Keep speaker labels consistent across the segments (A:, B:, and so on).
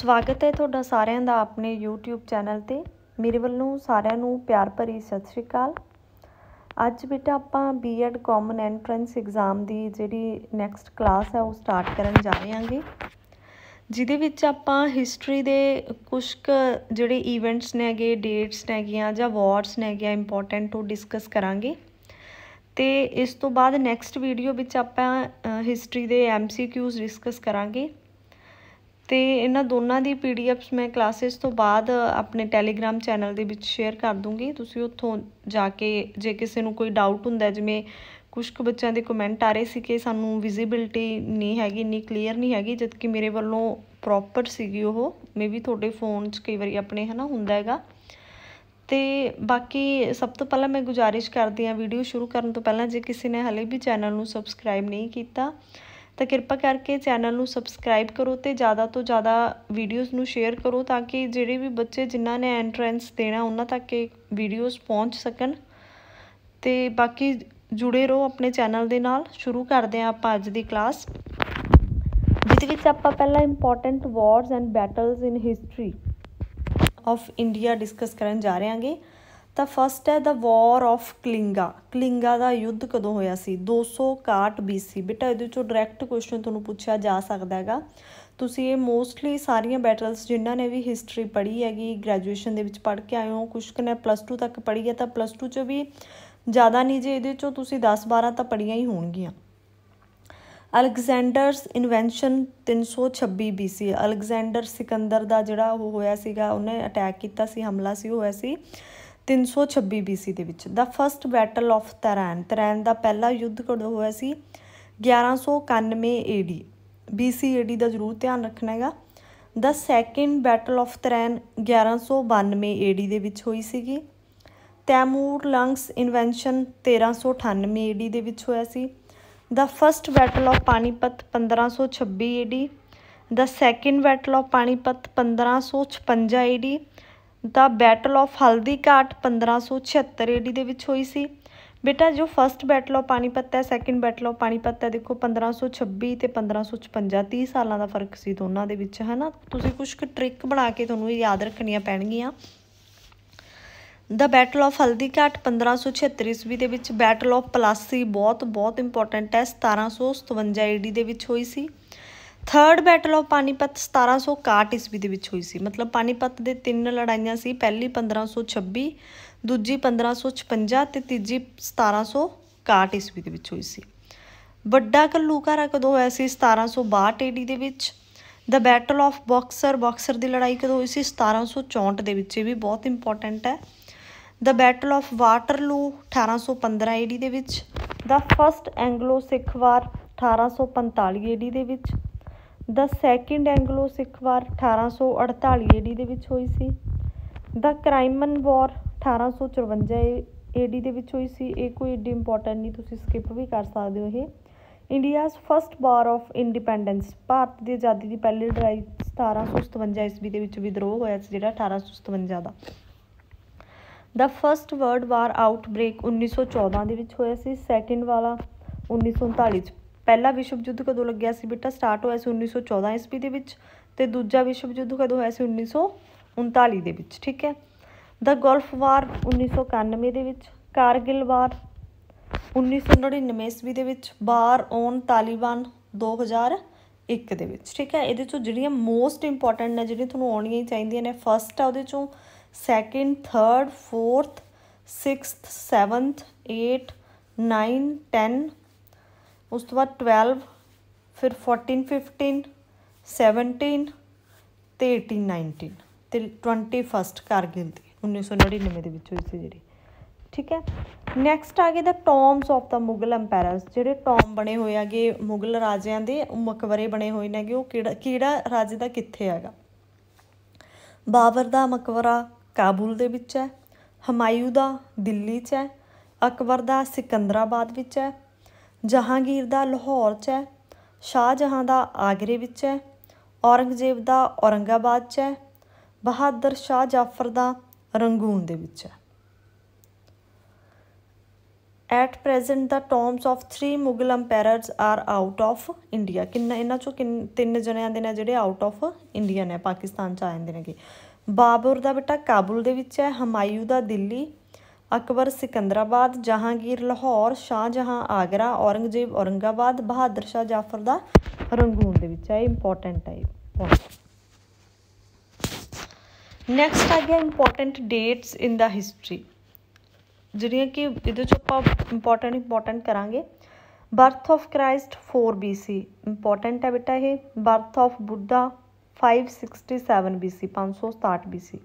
A: ਸਵਾਗਤ ਹੈ ਤੁਹਾਡਾ ਸਾਰਿਆਂ ਦਾ ਆਪਣੇ YouTube ਚੈਨਲ ਤੇ ਮੇਰੇ ਵੱਲੋਂ ਸਾਰਿਆਂ ਨੂੰ ਪਿਆਰ ਭਰੀ ਸਤਿ ਸ਼੍ਰੀ ਅਕਾਲ ਅੱਜ ਬੇਟਾ ਆਪਾਂ ਬੀਐਡ ਕਾਮਨ ਐਂਟਰੈਂਸ ਐਗਜ਼ਾਮ ਦੀ ਜਿਹੜੀ ਨੈਕਸਟ ਕਲਾਸ ਹੈ ਉਹ ਸਟਾਰਟ ਕਰਨ ਜਾ ਰਹੇ ਹਾਂਗੇ ਜਿਹਦੇ ਵਿੱਚ ਆਪਾਂ ਹਿਸਟਰੀ ਦੇ ਕੁਝ ਜਿਹੜੇ ਇਵੈਂਟਸ ਨੇਗੇ ਡੇਟਸ ਨੇਗੀਆਂ ਜਾਂ ਵਾਰਸ ਨੇਗੀਆਂ ਇੰਪੋਰਟੈਂਟ ਉਹ ਡਿਸਕਸ ਕਰਾਂਗੇ ਤੇ ਇਸ ਤੋਂ ਬਾਅਦ ਨੈਕਸਟ ਵੀਡੀਓ ਵਿੱਚ ਆਪਾਂ ਹਿਸਟਰੀ ਦੇ ਐਮਸੀਕਿਊਜ਼ ਡਿਸਕਸ ਕਰਾਂਗੇ ਤੇ ਇਹਨਾਂ ਦੋਨਾਂ ਦੀ ਪੀਡੀਐਫਸ ਮੈਂ ਕਲਾਸਿਸ ਤੋਂ ਬਾਅਦ ਆਪਣੇ ਟੈਲੀਗ੍ਰam ਚੈਨਲ ਦੇ ਵਿੱਚ ਸ਼ੇਅਰ ਕਰ ਦੂੰਗੀ ਤੁਸੀਂ ਉੱਥੋਂ ਜਾ ਕੇ ਜੇ ਕਿਸੇ ਨੂੰ ਕੋਈ ਡਾਊਟ ਹੁੰਦਾ ਜਿਵੇਂ ਕੁਝ ਕੁ ਬੱਚਿਆਂ ਦੇ ਕਮੈਂਟ ਆ ਰਹੇ ਸੀ ਕਿ ਸਾਨੂੰ ਵਿਜ਼ਿਬਿਲਟੀ ਨਹੀਂ ਹੈਗੀ ਨਹੀਂ ਕਲੀਅਰ ਨਹੀਂ ਹੈਗੀ ਜਦ ਕਿ ਮੇਰੇ ਵੱਲੋਂ ਪ੍ਰੋਪਰ ਸੀਗੀ ਉਹ ਮੇਬੀ ਤੁਹਾਡੇ ਫੋਨ 'ਚ ਕਈ ਵਾਰੀ ਆਪਣੇ ਹਨਾ ਹੁੰਦਾ ਹੈਗਾ ਤੇ ਬਾਕੀ ਸਭ ਤੋਂ ਪਹਿਲਾਂ ਮੈਂ ਗੁਜਾਰਿਸ਼ ਕਰਦੀ ਆ ਵੀਡੀਓ ਸ਼ੁਰੂ ਕਰਨ ਤੋਂ ਪਹਿਲਾਂ ਜੇ ਕਿਸੇ ਨੇ ਹਲੇ ਵੀ ਚੈਨਲ ਨੂੰ ਸਬਸਕ੍ਰਾਈਬ ਨਹੀਂ ਕੀਤਾ ਤਾਂ ਕਿਰਪਾ ਕਰਕੇ ਚੈਨਲ ਨੂੰ ਸਬਸਕ੍ਰਾਈਬ ਕਰੋ ਤੇ ਜ਼ਿਆਦਾ ਤੋਂ ਜ਼ਿਆਦਾ ਵੀਡੀਓਜ਼ ਨੂੰ ਸ਼ੇਅਰ ਕਰੋ ਤਾਂ ਕਿ ਜਿਹੜੇ ਵੀ ਬੱਚੇ ਜਿਨ੍ਹਾਂ ਨੇ ਐਂਟਰੈਂਸ ਦੇਣਾ ਉਹਨਾਂ ਤੱਕ ਇਹ ਵੀਡੀਓਜ਼ ਪਹੁੰਚ ਸਕਣ ਤੇ ਬਾਕੀ ਜੁੜੇ ਰਹੋ ਆਪਣੇ ਚੈਨਲ ਦੇ ਨਾਲ ਸ਼ੁਰੂ ਕਰਦੇ ਆਂ ਆਪਾਂ ਅੱਜ ਦੀ ਕਲਾਸ ਜਿਸ ਵਿੱਚ ਆਪਾਂ ਪਹਿਲਾਂ important wars and battles in history of India discuss ਕਰਨ ਜਾ ਰਹੇ ਹਾਂਗੇ ਤਾਂ ਫਸਟ ਹੈ ਦਾ ਵਾਰ ਆਫ ਕਲਿੰਗਾ ਕਲਿੰਗਾ ਦਾ ਯੁੱਧ ਕਦੋਂ ਹੋਇਆ ਸੀ 261 BC ਬੇਟਾ ਇਹਦੇ ਵਿੱਚੋਂ ਡਾਇਰੈਕਟ ਕੁਐਸਚਨ ਤੁਹਾਨੂੰ ਪੁੱਛਿਆ ਜਾ ਸਕਦਾ ਹੈਗਾ ਤੁਸੀਂ ਇਹ ਮੋਸਟਲੀ ਸਾਰੀਆਂ ਬੈਟਲਸ ਜਿਨ੍ਹਾਂ ਨੇ ਵੀ ਹਿਸਟਰੀ ਪੜ੍ਹੀ ਹੈਗੀ ਗ੍ਰੈਜੂਏਸ਼ਨ ਦੇ ਵਿੱਚ ਪੜ੍ਹ ਕੇ ਆਏ ਹੋ ਕੁਝ ਕਨੇ ਪਲੱਸ 2 ਤੱਕ ਪੜ੍ਹੀ ਹੈ ਤਾਂ ਪਲੱਸ 2 ਚ ਵੀ ਜ਼ਿਆਦਾ ਨਹੀਂ ਜੇ ਇਹਦੇ ਚੋਂ ਤੁਸੀਂ 10 12 ਤਾਂ ਪੜ੍ਹੀਆਂ ਹੀ ਹੋਣਗੀਆਂ Alexander's invention 326 BC Alexander Sikandar ਦਾ ਜਿਹੜਾ ਉਹ ਹੋਇਆ ਸੀਗਾ ਉਹਨੇ ਅਟੈਕ ਕੀਤਾ ਸੀ ਹਮਲਾ ਸੀ ਹੋਇਆ ਸੀ 326 BC ਦੇ ਵਿੱਚ ਦਾ first battle of Tarain Tarain ਦਾ ਪਹਿਲਾ ਯੁੱਧ ਕਦੋਂ ਹੋਇਆ ਸੀ 1191 AD BC AD ਦਾ ਜ਼ਰੂਰ ਧਿਆਨ ਰੱਖਣਾ ਹੈਗਾ ਦਾ second battle of Tarain 1192 AD ਦੇ ਵਿੱਚ ਹੋਈ ਸੀਗੀ ਤੈਮੂਰ ਲੰਗਸ ਇਨਵੈਂਸ਼ਨ 1398 AD ਦੇ ਵਿੱਚ ਹੋਇਆ ਸੀ ਦਾ first battle of Panipat 1526 AD ਦਾ second battle of Panipat 1556 AD ਦਾ ਬੈਟਲ ਆਫ ਹਲਦੀ ਘਾਟ 1576 ਏਡੀ ਦੇ ਵਿੱਚ ਹੋਈ ਸੀ ਬੇਟਾ ਜੋ ਫਰਸਟ ਬੈਟਲ ਆਫ ਪਾਣੀਪਤ ਹੈ ਸੈਕੰਡ ਬੈਟਲ ਆਫ ਪਾਣੀਪਤ ਹੈ ਦੇਖੋ 1526 ਤੇ 1556 30 ਸਾਲਾਂ ਦਾ ਫਰਕ ਸੀ ਦੋਨਾਂ ਦੇ ਵਿੱਚ ਹਨਾ ਤੁਸੀਂ ਕੁਝ ਕੁ ਟ੍ਰਿਕ ਬਣਾ ਕੇ ਤੁਹਾਨੂੰ ਯਾਦ ਰੱਖਣੀਆਂ ਪੈਣਗੀਆਂ ਦਾ ਬੈਟਲ ਆਫ ਹਲਦੀ ਘਾਟ 1576 ਈਸਵੀ ਦੇ ਵਿੱਚ ਬੈਟਲ ਆਫ ਪਲਾਸੀ ਬਹੁਤ ਬਹੁਤ ਇੰਪੋਰਟੈਂਟ ਹੈ 1757 ਏਡੀ ਦੇ ਵਿੱਚ ਹੋਈ ਸੀ ਥਰਡ ਬੈਟਲ ਆਫ ਪਾਨੀਪਤ 1761 ਈਸਵੀ ਦੇ ਵਿੱਚ ਹੋਈ ਸੀ ਮਤਲਬ ਪਾਨੀਪਤ ਦੇ ਤਿੰਨ ਲੜਾਈਆਂ ਸੀ ਪਹਿਲੀ 1526 ਦੂਜੀ 1556 ਤੇ ਤੀਜੀ 1761 ਈਸਵੀ ਦੇ ਵਿੱਚ ਹੋਈ ਸੀ ਵੱਡਾ ਕੱਲੂਕਾਰਾ ਕਦੋਂ ਹੋਇਆ ਸੀ 1762 ਏਡੀ ਦੇ ਵਿੱਚ the battle of Buxar Buxar ਦੀ ਲੜਾਈ ਕਦੋਂ ਹੋਈ ਸੀ 1764 ਦੇ ਵਿੱਚ ਇਹ ਵੀ ਬਹੁਤ ਇੰਪੋਰਟੈਂਟ ਹੈ ਦ ਬੈਟਲ ਆਫ ਵਾਟਰਲੂ 1815 ਏਡੀ ਦੇ ਵਿੱਚ ਦ ਫਰਸਟ ਐਂਗਲੋ ਸਿੱਖ ਵਾਰ 1845 ਏਡੀ ਦੇ ਵਿੱਚ ਦਾ ਸੈਕਿੰਡ ਐਂਗਲੋ ਸਿੱਖ ਵਾਰ 1848 ਏਡੀ ਦੇ ਵਿੱਚ ਹੋਈ ਸੀ ਦਾ ਕ੍ਰਾਈਮਨ ਵਾਰ 1854 ਏਡੀ ਦੇ ਵਿੱਚ ਹੋਈ ਸੀ ਇਹ ਕੋਈ ਏਡੀ ਇੰਪੋਰਟੈਂਟ ਨਹੀਂ ਤੁਸੀਂ ਸਕਿਪ ਵੀ ਕਰ ਸਕਦੇ ਹੋ ਇਹ India's first war of independence Bharat ਦੀ ਆਜ਼ਾਦੀ ਦੀ ਪਹਿਲੀ ਲੜਾਈ 1757 ਈਸਵੀ ਦੇ ਵਿੱਚ ਵਿਦਰੋਹ ਹੋਇਆ ਸੀ ਜਿਹੜਾ 1857 ਦਾ ਦਾ ਫਰਸਟ ਵਰਲਡ ਵਾਰ ਆਊਟਬ੍ਰੇਕ 1914 ਦੇ ਵਿੱਚ ਹੋਇਆ ਸੀ ਸੈਕਿੰਡ ਵਾਲਾ 1939 ਚ ਪਹਿਲਾ ਵਿਸ਼ਵ ਯੁੱਧ ਕਦੋਂ ਲੱਗਿਆ ਸੀ ਬੇਟਾ ਸਟਾਰਟ ਹੋਇਆ ਸੀ 1914 ਈਸਵੀ ਦੇ ਵਿੱਚ ਤੇ ਦੂਜਾ ਵਿਸ਼ਵ ਯੁੱਧ ਕਦੋਂ ਹੋਇਆ ਸੀ 1939 ਦੇ ਵਿੱਚ ਠੀਕ ਹੈ ਦਾ ਗੋਲਫ ਵਾਰ 1991 ਦੇ ਵਿੱਚ ਕਾਰਗਿਲ ਵਾਰ 1999 ਈਸਵੀ ਦੇ ਵਿੱਚ ਬਾਰ ਔਨ ਤਾਲਿਬਾਨ 2001 ਦੇ ਵਿੱਚ ਠੀਕ ਹੈ ਇਹਦੇ ਚੋਂ ਜਿਹੜੀਆਂ ਮੋਸਟ ਇੰਪੋਰਟੈਂਟ ਨੇ ਜਿਹੜੀਆਂ ਤੁਹਾਨੂੰ ਆਉਣੀਆਂ ਹੀ ਚਾਹੀਦੀਆਂ ਨੇ ਫਰਸਟ ਆ ਉਹਦੇ ਚੋਂ second third fourth 6th 7th 8th 9th 10th ਉਸ ਤੋਂ ਬਾਅਦ 12 ਫਿਰ 14 15 17 ਤੇ 18 19 ਤੇ 21st ਕਾਰਗਿਲ ਦੀ 1999 ਦੇ ਵਿੱਚ ਹੋਈ ਸੀ ਜਿਹੜੀ ਠੀਕ ਹੈ ਨੈਕਸਟ ਆ ਗਏ ਦਾ ਟੌਮਸ ਆਫ ਦਾ ਮੁਗਲ ਐਮਪਾਇਰਸ ਜਿਹੜੇ ਟੌਮ ਬਣੇ ਹੋਏ ਆਗੇ ਮੁਗਲ ਰਾਜਿਆਂ ਦੇ ਮਕਬਰੇ ਬਣੇ ਹੋਏ ਨੇਗੇ ਉਹ ਕਿਹੜਾ ਕਿਹੜਾ ਰਾਜੇ ਦਾ ਕਿੱਥੇ ਹੈਗਾ ਬਾਬਰ ਦਾ ਮਕਬਰਾ ਕਾਬੁਲ ਦੇ ਵਿੱਚ ਹੈ ਹਮਾਇੂ ਦਾ ਦਿੱਲੀ 'ਚ ਹੈ ਅਕਬਰ ਦਾ ਸਿਕੰਦਰਾਬਾਦ ਵਿੱਚ ਹੈ ਜਹਾਂਗੀਰ ਦਾ ਲਾਹੌਰ 'ਚ ਹੈ ਸ਼ਾਹਜਹਾਂ ਦਾ ਆਗਰੇ ਵਿੱਚ ਹੈ ਔਰੰਗਜ਼ੇਬ ਦਾ ਔਰੰਗਾਬਾਦ 'ਚ ਹੈ ਬਹਾਦਰ ਸ਼ਾਹ ਜਾਫਰ ਦਾ ਰੰਗੂਨ ਦੇ ਵਿੱਚ ਹੈ ਐਟ ਪ੍ਰੈਜ਼ੈਂਟ ਦਾ terms of 3 Mughal empires are out of India ਕਿੰਨਾ ਇਹਨਾਂ ਚੋਂ ਕਿੰਨ ਤਿੰਨ ਜਣਿਆਂ ਦੇ ਨੇ ਜਿਹੜੇ ਆਊਟ ਆਫ ਇੰਡੀਆ ਨੇ ਪਾਕਿਸਤਾਨ ਚ ਆ ਜਾਂਦੇ ਨੇਗੇ ਬਾਬਰ ਦਾ ਬੇਟਾ ਕਾਬੁਲ ਦੇ ਵਿੱਚ ਹੈ ਹਮਾਇੂ ਦਾ ਦਿੱਲੀ ਅਕਬਰ ਸਿਕੰਦਰਾਬਾਦ ਜਹਾਂਗੀਰ ਲਾਹੌਰ ਸ਼ਾਹਜਹਾਂ ਆਗਰਾ ਔਰੰਗਜ਼ੇਬ ਔਰੰਗਾਬਾਦ ਬਹਾਦਰ ਸ਼ਾਹ ਜਾਫਰ ਦਾ ਰੰਗੂਨ ਦੇ ਵਿੱਚ ਹੈ ਇੰਪੋਰਟੈਂਟ ਹੈ ਪੁਆਇੰਟ ਨੈਕਸਟ ਆ ਗਿਆ ਇੰਪੋਰਟੈਂਟ ਡੇਟਸ ਇਨ ਦਾ ਹਿਸਟਰੀ ਜਿਹੜੀਆਂ ਕਿ ਇਹਦੇ ਚ ਆਪਾਂ ਇੰਪੋਰਟੈਂਟ ਇੰਪੋਰਟੈਂਟ ਕਰਾਂਗੇ birth of Christ 4 BC important ਹੈ ਬੇਟਾ ਇਹ birth of Buddha 567 BC 567 BC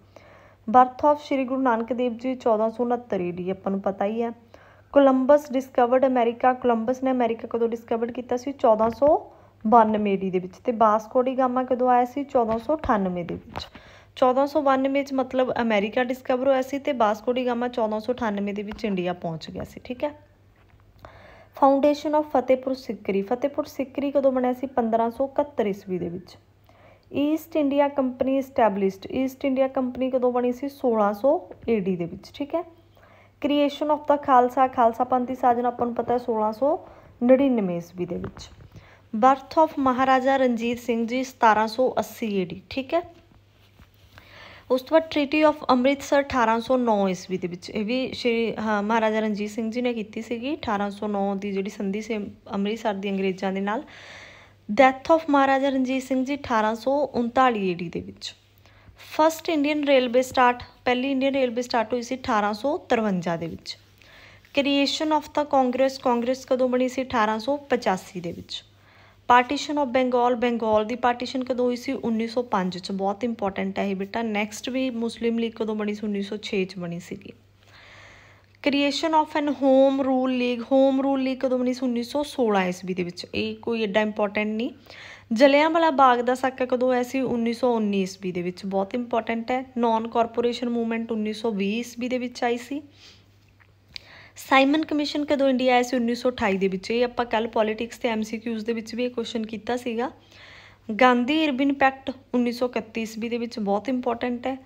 A: birth of Sri Guru Nanak Dev ji 1469 A D ਆਪਾਂ ਨੂੰ ਪਤਾ ਹੀ ਹੈ ਕੋਲੰਬਸ ਡਿਸਕਵਰਡ ਅਮਰੀਕਾ ਕੋਲੰਬਸ ਨੇ ਅਮਰੀਕਾ ਕਦੋਂ ਡਿਸਕਵਰਡ ਕੀਤਾ ਸੀ 1492 ਈਡੀ ਦੇ ਵਿੱਚ ਤੇ ਬਾਸਕੋ ਡੀ ਗਾਮਾ ਕਦੋਂ ਆਇਆ ਸੀ 1498 ਦੇ ਵਿੱਚ 1492 ਵਿੱਚ ਮਤਲਬ ਅਮਰੀਕਾ ਡਿਸਕਵਰ ਹੋਇਆ ਸੀ ਤੇ ਬਾਸਕੋ ਡੀ ਗਾਮਾ 1498 ਦੇ ਵਿੱਚ ਇੰਡੀਆ ਪਹੁੰਚ ਗਿਆ ਸੀ ਠੀਕ ਹੈ ਫਾਊਂਡੇਸ਼ਨ ਆਫ ਫਤਿਹਪੁਰ ਸਿਕਰੀ ਫਤਿਹਪੁਰ ਸਿਕਰੀ ਕਦੋਂ ਬਣਿਆ ਸੀ 1571 ਈਸਵੀ ਦੇ ਵਿੱਚ East India Company established East India Company ਕਦੋਂ ਬਣੀ ਸੀ 1600 ਏਡੀ ਦੇ ਵਿੱਚ ਠੀਕ ਹੈ ਕ੍ਰੀਏਸ਼ਨ ਆਫ ਦਾ ਖਾਲਸਾ ਖਾਲਸਾ ਪੰਥ ਦੀ ਸਾਜਨਾ ਆਪਾਂ ਨੂੰ ਪਤਾ ਹੈ 1699 ਈਸਵੀ ਦੇ ਵਿੱਚ ਬਰਥ ਆਫ ਮਹਾਰਾਜਾ ਰਣਜੀਤ ਸਿੰਘ ਜੀ 1780 ਏਡੀ ਠੀਕ ਹੈ ਉਸ ਤੋਂ ਬਾਅਦ ਟ੍ਰੀਟੀ ਆਫ ਅੰਮ੍ਰਿਤਸਰ 1809 ਈਸਵੀ ਦੇ ਵਿੱਚ ਇਹ ਵੀ ਸ਼੍ਰੀ ਮਹਾਰਾਜਾ ਰਣਜੀਤ ਸਿੰਘ ਜੀ ਨੇ ਕੀਤੀ ਸੀਗੀ 1809 ਦੀ ਜਿਹੜੀ ਸੰਧੀ ਸੀ ਅੰਮ੍ਰਿਤਸਰ ਦੀ ਅੰਗਰੇਜ਼ਾਂ ਦੇ ਨਾਲ death of Maharaja Ranjit Singh ji 1839 AD ਦੇ ਵਿੱਚ ਫਰਸਟ ਇੰਡੀਅਨ ਰੇਲਵੇ ਸਟਾਰਟ ਪਹਿਲੀ ਇੰਡੀਅਨ ਰੇਲਵੇ ਸਟਾਰਟ ਹੋਈ ਸੀ 1853 ਦੇ ਵਿੱਚ creation of the Congress Congress ਕਦੋਂ ਬਣੀ ਸੀ 1885 ਦੇ ਵਿੱਚ ਪਾਰਟੀਸ਼ਨ ਆਫ ਬੰਗਾਲ ਬੰਗਾਲ ਦੀ ਪਾਰਟੀਸ਼ਨ ਕਦੋਂ ਹੋਈ ਸੀ 1905 ਚ ਬਹੁਤ ਇੰਪੋਰਟੈਂਟ ਹੈ ਇਹ ਬੇਟਾ ਨੈਕਸਟ ਵੀ ਮੁਸਲਿਮ ਲੀਗ ਕਦੋਂ ਬਣੀ ਸੀ 1906 ਚ ਬਣੀ ਸੀਗੀ creation of an home rule league home rule league ਕਦੋਂ ਬਣੀ 1916 ਈਸਵੀ ਦੇ ਵਿੱਚ ਇਹ ਕੋਈ ਐਡਾ ਇੰਪੋਰਟੈਂਟ ਨਹੀਂ ਜਲਿਆਂਵਾਲਾ ਬਾਗ ਦਾ ਸਾਕਾ ਕਦੋਂ ਐ ਸੀ 1919 ਈਸਵੀ ਦੇ ਵਿੱਚ ਬਹੁਤ ਇੰਪੋਰਟੈਂਟ ਹੈ ਨਾਨ ਕਾਰਪੋਰੇਸ਼ਨ ਮੂਵਮੈਂਟ 1920 ਈਸਵੀ ਦੇ ਵਿੱਚ ਆਈ ਸੀ ਸਾਈਮਨ ਕਮਿਸ਼ਨ ਕਦੋਂ ਇੰਡੀਆ ਆਇਆ ਸੀ 1928 ਦੇ ਵਿੱਚ ਇਹ ਆਪਾਂ ਕੱਲ ਪੋਲਿਟਿਕਸ ਤੇ ਐਮਸੀਕਿਊਜ਼ ਦੇ ਵਿੱਚ ਵੀ ਇਹ ਕੁਐਸਚਨ ਕੀਤਾ ਸੀਗਾ ਗਾਂਧੀ ਇਰਵਿਨ ਪੈਕਟ 1931 ਈਸਵੀ ਦੇ ਵਿੱਚ ਬਹੁਤ ਇੰਪੋਰਟੈਂਟ ਹੈ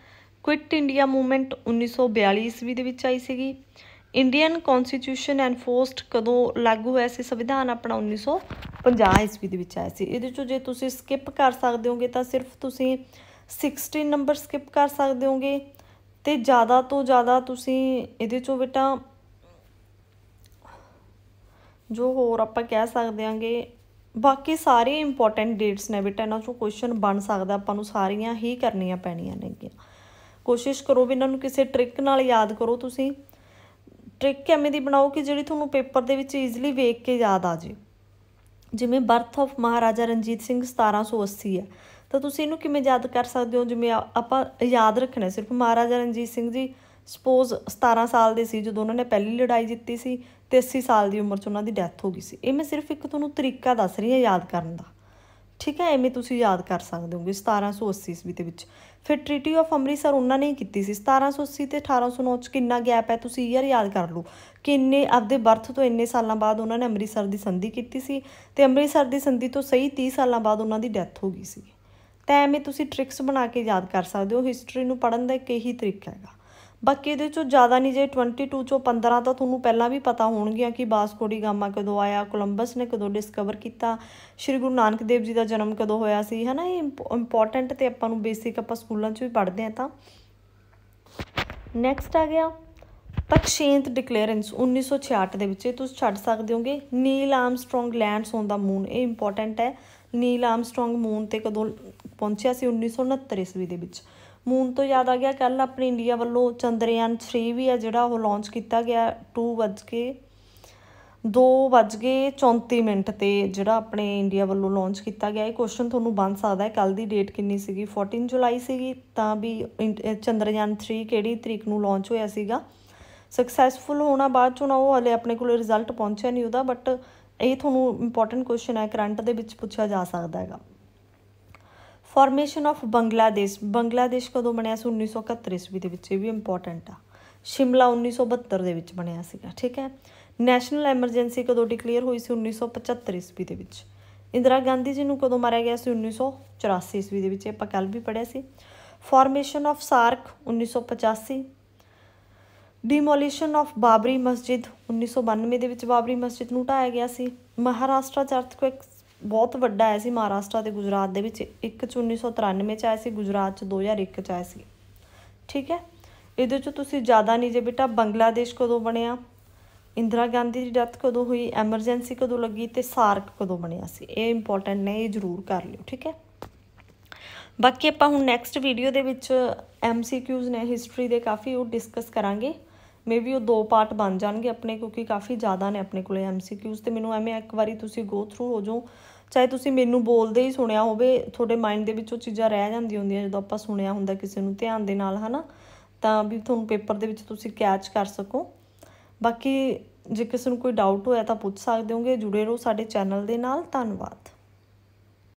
A: ਕੁਇਟ ਇੰਡੀਆ ਮੂਵਮੈਂਟ 1942 ਈਸਵੀ ਦੇ ਵਿੱਚ ਆਈ ਸੀਗੀ ਇੰਡੀਅਨ ਕਨਸਟੀਟਿਊਸ਼ਨ ਐਨਫੋਰਸਡ ਕਦੋਂ ਲਾਗੂ ਹੋਇਆ ਸੀ ਸੰਵਿਧਾਨ ਆਪਣਾ 1950 ਈਸਵੀ ਦੇ ਵਿੱਚ ਆਇਆ ਸੀ ਇਹਦੇ ਚੋਂ ਜੇ ਤੁਸੀਂ ਸਕਿਪ ਕਰ ਸਕਦੇ ਹੋਗੇ ਤਾਂ ਸਿਰਫ ਤੁਸੀਂ 16 ਨੰਬਰ ਸਕਿਪ ਕਰ ਸਕਦੇ ਹੋਗੇ ਤੇ ਜ਼ਿਆਦਾ ਤੋਂ ਜ਼ਿਆਦਾ ਤੁਸੀਂ ਇਹਦੇ ਚੋਂ ਬੇਟਾ ਜੋ ਹੋਰ ਆਪਾਂ ਕਹਿ ਸਕਦੇ ਆਂਗੇ ਬਾਕੀ ਸਾਰੇ ਇੰਪੋਰਟੈਂਟ ਡੇਟਸ ਨੇ ਬੇਟਾ ਇਹਨਾਂ ਚੋਂ ਕੁਐਸਚਨ ਬਣ ਸਕਦਾ ਆਪਾਂ ਨੂੰ ਸਾਰੀਆਂ ਹੀ ਕਰਨੀਆਂ ਪੈਣੀਆਂ ਨੇਗੀਆਂ ਕੋਸ਼ਿਸ਼ ਕਰੋ ਵੀ ਇਹਨਾਂ ਨੂੰ ਕਿਸੇ ਟ੍ਰਿਕ ਨਾਲ ਯਾਦ ਕਰੋ ਤੁਸੀਂ ਟ੍ਰਿਕ ਐਵੇਂ ਦੀ ਬਣਾਓ ਕਿ ਜਿਹੜੀ ਤੁਹਾਨੂੰ ਪੇਪਰ ਦੇ ਵਿੱਚ ਈਜ਼ੀਲੀ ਵੇਖ ਕੇ ਯਾਦ ਆ ਜੇ ਜਿਵੇਂ ਬਰਥ ਆਫ ਮਹਾਰਾਜਾ ਰਣਜੀਤ ਸਿੰਘ 1780 ਹੈ ਤਾਂ ਤੁਸੀਂ ਇਹਨੂੰ ਕਿਵੇਂ ਯਾਦ ਕਰ ਸਕਦੇ ਹੋ ਜਿਵੇਂ ਆਪਾਂ ਯਾਦ ਰੱਖਣਾ ਸਿਰਫ ਮਹਾਰਾਜਾ ਰਣਜੀਤ ਸਿੰਘ ਜੀ ਸਪੋਜ਼ 17 ਸਾਲ ਦੇ ਸੀ ਜਦੋਂ ਉਹਨਾਂ ਨੇ ਪਹਿਲੀ ਲੜਾਈ ਜਿੱਤੀ ਸੀ ਤੇ 80 ਸਾਲ ਦੀ ਉਮਰ 'ਚ ਉਹਨਾਂ ਦੀ ਡੈਥ ਹੋ ਗਈ ਸੀ ਇਹ ਮੈਂ ਸਿਰਫ ਇੱਕ ਤੁਹਾਨੂੰ ਤਰੀਕਾ ਦੱਸ ਰਹੀ ਹਾਂ ਯਾਦ ਕਰਨ ਦਾ ਠੀਕ ਹੈ ਐਵੇਂ ਤੁਸੀਂ ਯਾਦ ਕਰ ਸਕਦੇ ਹੋਗੇ 1780 ਈਸਵੀ ਦੇ ਵਿੱਚ ਫਿਰ ਟ੍ਰੀਟੀ ਆਫ ਅੰਮ੍ਰਿਤਸਰ ਉਹਨਾਂ ਨੇ ਕੀਤੀ ਸੀ 1780 ਤੇ 1809 ਚ ਕਿੰਨਾ ਗੈਪ ਹੈ ਤੁਸੀਂ ਯਾਰ ਯਾਦ ਕਰ ਲਓ ਕਿੰਨੇ ਆਪਦੇ ਬਰਥ ਤੋਂ ਇੰਨੇ ਸਾਲਾਂ ਬਾਅਦ ਉਹਨਾਂ ਨੇ ਅੰਮ੍ਰਿਤਸਰ ਦੀ ਸੰਧੀ ਕੀਤੀ ਸੀ ਤੇ ਅੰਮ੍ਰਿਤਸਰ ਦੀ ਸੰਧੀ ਤੋਂ ਸਹੀ 30 ਸਾਲਾਂ ਬਾਅਦ ਉਹਨਾਂ ਦੀ ਡੈਥ ਹੋ ਗਈ ਸੀ ਤਾਂ ਐਵੇਂ ਤੁਸੀਂ ਟ੍ਰਿਕਸ ਬਣਾ ਕੇ ਯਾਦ ਕਰ ਸਕਦੇ ਹੋ ਹਿਸਟਰੀ ਨੂੰ ਪੜਨ ਦਾ ਇੱਕ ਇਹੀ ਤਰੀਕਾ ਹੈਗਾ ਬਾਕੀ ਇਹਦੇ ਚੋਂ ਜ਼ਿਆਦਾ ਨਹੀਂ ਜੇ 22 ਚੋਂ 15 ਤਾਂ ਤੁਹਾਨੂੰ ਪਹਿਲਾਂ ਵੀ ਪਤਾ ਹੋਣਗੀਆਂ ਕਿ ਬਾਸਕੋਡੀ ਗਾਮਾ ਕਦੋਂ ਆਇਆ ਕੋਲੰਬਸ ਨੇ ਕਦੋਂ ਡਿਸਕਵਰ ਕੀਤਾ ਸ਼੍ਰੀ ਗੁਰੂ ਨਾਨਕ ਦੇਵ ਜੀ ਦਾ ਜਨਮ ਕਦੋਂ ਹੋਇਆ ਸੀ ਹਨਾ ਇਹ ਇੰਪੋਰਟੈਂਟ ਤੇ ਆਪਾਂ ਨੂੰ ਬੇਸਿਕ ਆਪਾਂ ਸਕੂਲਾਂ 'ਚ ਵੀ ਪੜ੍ਹਦੇ ਆ ਤਾਂ ਨੈਕਸਟ ਆ ਗਿਆ ਤਕਸ਼ੇਂਤ ਡਿਕਲੇਰੈਂਸ 1966 ਦੇ ਵਿੱਚ ਇਹ ਤੁਸੀਂ ਛੱਡ ਸਕਦੇ ਹੋਗੇ Neil Armstrong lands on the moon ਇਹ ਇੰਪੋਰਟੈਂਟ ਹੈ ਨੀਲ ਆਰਮਸਟਰੋਂਗ ਮੂਨ ਤੇ ਕਦੋਂ ਪਹੁੰਚਿਆ ਸੀ 1969 ਈਸਵੀ ਦੇ ਵਿੱਚ ਮੂਨ ਤੋਂ ਯਾਦ ਆ ਗਿਆ ਕੱਲ ਆਪਣੇ ਇੰਡੀਆ ਵੱਲੋਂ ਚੰਦਰਯਾਨ 3 ਵੀ ਆ ਜਿਹੜਾ ਉਹ ਲਾਂਚ ਕੀਤਾ ਗਿਆ 2 ਵਜ ਕੇ 2 ਵਜ ਕੇ 34 ਮਿੰਟ ਤੇ ਜਿਹੜਾ ਆਪਣੇ ਇੰਡੀਆ ਵੱਲੋਂ ਲਾਂਚ ਕੀਤਾ ਗਿਆ ਇਹ ਕੁਐਸਚਨ ਤੁਹਾਨੂੰ ਬਣ ਸਕਦਾ ਹੈ ਕੱਲ ਦੀ ਡੇਟ ਕਿੰਨੀ ਸੀਗੀ 14 ਜੁਲਾਈ ਸੀਗੀ ਤਾਂ ਵੀ ਚੰਦਰਯਾਨ 3 ਕਿਹੜੀ ਤਰੀਕ ਨੂੰ ਲਾਂਚ ਹੋਇਆ ਸੀਗਾ ਸਕਸੈਸਫੁਲ ਹੋਣਾ ਬਾਅਦ ਚੋਂ ਉਹ ਹਲੇ ਆਪਣੇ ਕੋਲ ਰਿਜ਼ਲਟ ਪਹੁੰਚਿਆ ਨਹੀਂ ਉਹਦਾ ਬਟ ਇਹ ਤੁਹਾਨੂੰ ਇੰਪੋਰਟੈਂਟ ਕੁਐਸਚਨ ਹੈ ਕਰੰਟ ਦੇ ਵਿੱਚ ਪੁੱਛਿਆ ਜਾ ਸਕਦਾ ਹੈਗਾ ਫਾਰਮੇਸ਼ਨ ਆਫ ਬੰਗਲਾਦੇਸ਼ ਬੰਗਲਾਦੇਸ਼ ਕਦੋਂ ਬਣਿਆ ਸੀ 1971 ਈਸਵੀ ਦੇ ਵਿੱਚ ਇਹ ਵੀ ਇੰਪੋਰਟੈਂਟ ਆ ਸ਼ਿਮਲਾ 1972 ਦੇ ਵਿੱਚ ਬਣਿਆ ਸੀਗਾ ਠੀਕ ਹੈ ਨੈਸ਼ਨਲ ਐਮਰਜੈਂਸੀ ਕਦੋਂ ਡਿਕਲੇਅਰ ਹੋਈ ਸੀ 1975 ਈਸਵੀ ਦੇ ਵਿੱਚ ਇੰਦਰਾ ਗਾਂਧੀ ਜੀ ਨੂੰ ਕਦੋਂ ਮਾਰਿਆ ਗਿਆ ਸੀ 1984 ਈਸਵੀ ਦੇ ਵਿੱਚ ਆਪਾਂ ਕੱਲ ਵੀ ਪੜਿਆ ਸੀ formation of SAARC 1985 demolition of Babri Masjid 1992 ਦੇ ਵਿੱਚ ਬਾਬਰੀ ਮਸਜਿਦ ਨੂੰ ਢਾਇਆ ਗਿਆ ਸੀ ਮਹਾਰਾਸ਼ਟਰ ਚ ਅਰਥਕੁਇਕ ਬਹੁਤ ਵੱਡਾ ਆਇਆ ਸੀ ਮਹਾਰਾਸ਼ਟਰ ਤੇ ਗੁਜਰਾਤ ਦੇ ਵਿੱਚ 'ਚ 1993 'ਚ ਆਇਆ ਸੀ ਗੁਜਰਾਤ 'ਚ 2001 'ਚ ਆਇਆ ਸੀ ਠੀਕ ਹੈ ਇਹਦੇ 'ਚ ਤੁਸੀਂ ਜ਼ਿਆਦਾ ਨਹੀਂ ਜੇ ਬੇਟਾ ਬੰਗਲਾਦੇਸ਼ ਕਦੋਂ ਬਣਿਆ ਇੰਦਰਾ ਗਾਂਧੀ ਦੀ ਡੈਥ ਕਦੋਂ ਹੋਈ ਐਮਰਜੈਂਸੀ ਕਦੋਂ ਲੱਗੀ ਤੇ ਸਾਰਕ ਕਦੋਂ ਬਣਿਆ ਸੀ ਇਹ ਇੰਪੋਰਟੈਂਟ ਨੇ ਇਹ ਜ਼ਰੂਰ ਕਰ ਲਿਓ ਠੀਕ ਹੈ ਬਾਕੀ ਆਪਾਂ ਹੁਣ ਨੈਕਸਟ ਵੀਡੀਓ ਦੇ ਵਿੱਚ ਐਮਸੀਕਿਊਜ਼ ਨੇ ਹਿਸਟਰੀ ਦੇ ਕਾਫੀ ਉਹ ਡਿਸਕਸ ਕਰਾਂਗੇ ਮੇਬੀ ਉਹ ਦੋ ਪਾਰਟ ਬਣ ਜਾਣਗੇ ਆਪਣੇ ਕਿਉਂਕਿ ਕਾਫੀ ਜ਼ਿਆਦਾ ਨੇ ਆਪਣੇ ਕੋਲੇ ਐਮਸੀਕਿਊਜ਼ ਤੇ ਮੈਨੂੰ ਐਵੇਂ ਇੱਕ ਵਾਰੀ ਤੁਸੀਂ ਗੋ ਥਰੂ ਹੋ ਜਾਓ ਚਾਹੇ ਤੁਸੀਂ ਮੈਨੂੰ ਬੋਲਦੇ ਹੀ ਸੁਣਿਆ ਹੋਵੇ ਤੁਹਾਡੇ ਮਾਈਂਡ ਦੇ ਵਿੱਚ ਉਹ ਚੀਜ਼ਾਂ ਰਹਿ ਜਾਂਦੀਆਂ ਹੁੰਦੀਆਂ ਜਦੋਂ ਆਪਾਂ ਸੁਣਿਆ ਹੁੰਦਾ ਕਿਸੇ ਨੂੰ ਧਿਆਨ ਦੇ ਨਾਲ ਹਨਾ ਤਾਂ ਵੀ ਤੁਹਾਨੂੰ ਪੇਪਰ ਦੇ ਵਿੱਚ ਤੁਸੀਂ ਕੈਚ ਕਰ ਸਕੋ ਬਾਕੀ ਜੇ ਕਿਸੇ ਨੂੰ ਕੋਈ ਡਾਊਟ ਹੋਇਆ ਤਾਂ ਪੁੱਛ ਸਕਦੇ ਹੋਗੇ ਜੁੜੇ ਰਹੋ ਸਾਡੇ ਚੈਨਲ ਦੇ ਨਾਲ ਧੰਨਵਾਦ